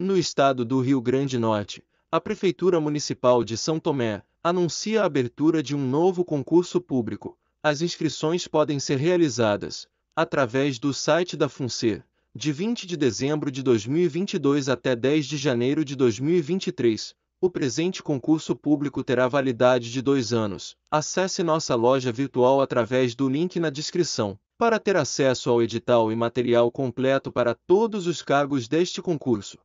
No estado do Rio Grande do Norte, a Prefeitura Municipal de São Tomé anuncia a abertura de um novo concurso público. As inscrições podem ser realizadas através do site da FUNCER, de 20 de dezembro de 2022 até 10 de janeiro de 2023. O presente concurso público terá validade de dois anos. Acesse nossa loja virtual através do link na descrição. Para ter acesso ao edital e material completo para todos os cargos deste concurso,